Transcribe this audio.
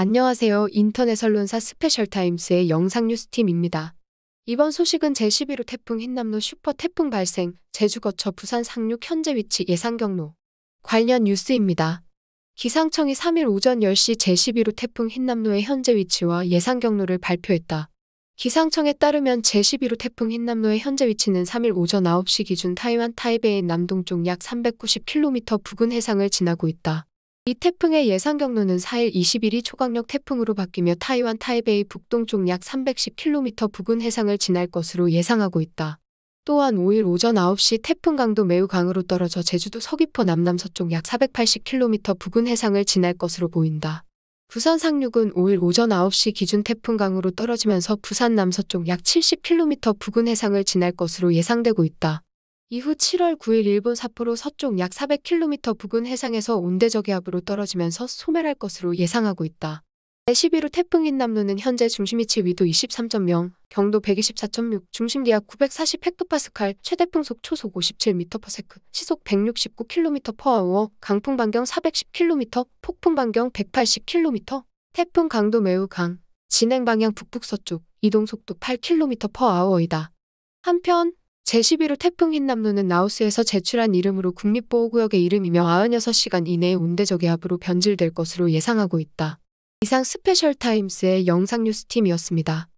안녕하세요. 인터넷 언론사 스페셜타임스의 영상뉴스팀입니다. 이번 소식은 제11호 태풍 흰남노 슈퍼 태풍 발생, 제주 거쳐 부산 상륙 현재 위치 예상 경로 관련 뉴스입니다. 기상청이 3일 오전 10시 제11호 태풍 흰남노의 현재 위치와 예상 경로를 발표했다. 기상청에 따르면 제11호 태풍 흰남노의 현재 위치는 3일 오전 9시 기준 타이완 타이베이 남동쪽 약 390km 부근 해상을 지나고 있다. 이 태풍의 예상 경로는 4일 21일 초강력 태풍으로 바뀌며 타이완 타이베이 북동쪽 약 310km 부근 해상을 지날 것으로 예상하고 있다. 또한 5일 오전 9시 태풍 강도 매우 강으로 떨어져 제주도 서귀포 남남서쪽 약 480km 부근 해상을 지날 것으로 보인다. 부산 상륙은 5일 오전 9시 기준 태풍 강으로 떨어지면서 부산 남서쪽 약 70km 부근 해상을 지날 것으로 예상되고 있다. 이후 7월 9일 일본 삿포로 서쪽 약 400km 부근 해상에서 온대저기압으로 떨어지면서 소멸할 것으로 예상하고 있다. 11호 태풍 인남루는 현재 중심 위치 위도 23.0, 경도 124.6, 중심 기압 940 헥토파스칼, 최대 풍속 초속 57m/s, 시속 169km/h, 강풍 반경 410km, 폭풍 반경 180km, 태풍 강도 매우 강, 진행 방향 북북서쪽, 이동 속도 8km/h이다. 한편 제11호 태풍 흰남노는 라오스에서 제출한 이름으로 국립보호구역의 이름이며 96시간 이내에 온대저기압으로 변질될 것으로 예상하고 있다. 이상 스페셜 타임스의 영상 뉴스팀이었습니다.